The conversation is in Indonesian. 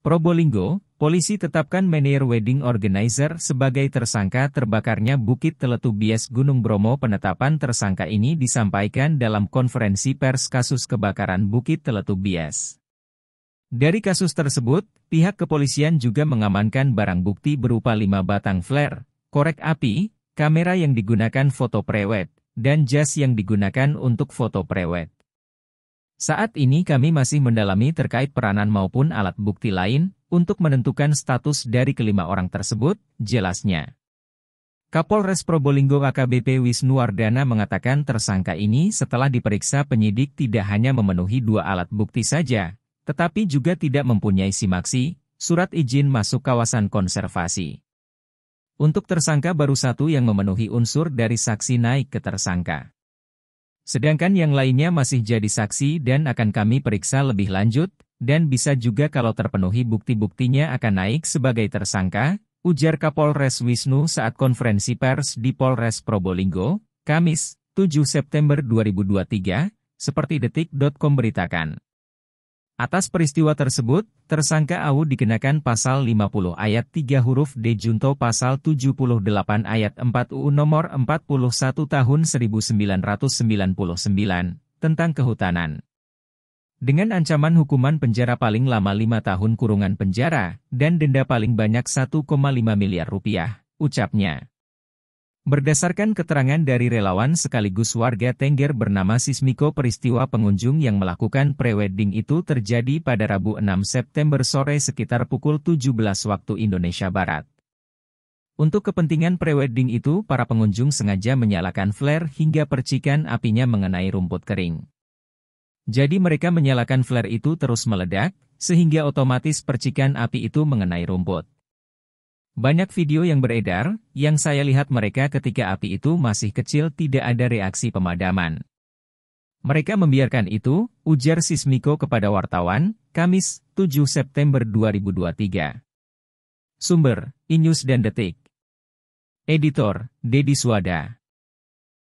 Probolinggo, polisi tetapkan manajer wedding organizer sebagai tersangka terbakarnya Bukit Teletubias Gunung Bromo. Penetapan tersangka ini disampaikan dalam konferensi pers kasus kebakaran Bukit Teletubias. Dari kasus tersebut, pihak kepolisian juga mengamankan barang bukti berupa lima batang flare, korek api, kamera yang digunakan foto prewed, dan jas yang digunakan untuk foto prewed. Saat ini kami masih mendalami terkait peranan maupun alat bukti lain untuk menentukan status dari kelima orang tersebut, jelasnya. Kapolres Probolinggo AKBP Wisnuardana mengatakan tersangka ini setelah diperiksa penyidik tidak hanya memenuhi dua alat bukti saja, tetapi juga tidak mempunyai simaksi, surat izin masuk kawasan konservasi. Untuk tersangka baru satu yang memenuhi unsur dari saksi naik ke tersangka. Sedangkan yang lainnya masih jadi saksi dan akan kami periksa lebih lanjut, dan bisa juga kalau terpenuhi bukti-buktinya akan naik sebagai tersangka, ujar Kapolres Wisnu saat konferensi pers di Polres Probolinggo, Kamis, 7 September 2023, seperti detik.com beritakan. Atas peristiwa tersebut, tersangka AU dikenakan pasal 50 ayat 3 huruf D junto pasal 78 ayat 4 UU nomor 41 tahun 1999 tentang kehutanan. Dengan ancaman hukuman penjara paling lama 5 tahun kurungan penjara dan denda paling banyak 1,5 miliar rupiah, ucapnya. Berdasarkan keterangan dari relawan sekaligus warga Tengger bernama Sismiko peristiwa pengunjung yang melakukan prewedding itu terjadi pada Rabu 6 September sore sekitar pukul 17 waktu Indonesia Barat. Untuk kepentingan prewedding itu para pengunjung sengaja menyalakan flare hingga percikan apinya mengenai rumput kering. Jadi mereka menyalakan flare itu terus meledak, sehingga otomatis percikan api itu mengenai rumput. Banyak video yang beredar, yang saya lihat mereka ketika api itu masih kecil tidak ada reaksi pemadaman. Mereka membiarkan itu, ujar Sismiko kepada wartawan, Kamis, 7 September 2023. Sumber, Inews e dan Detik. Editor, Dedi Swada.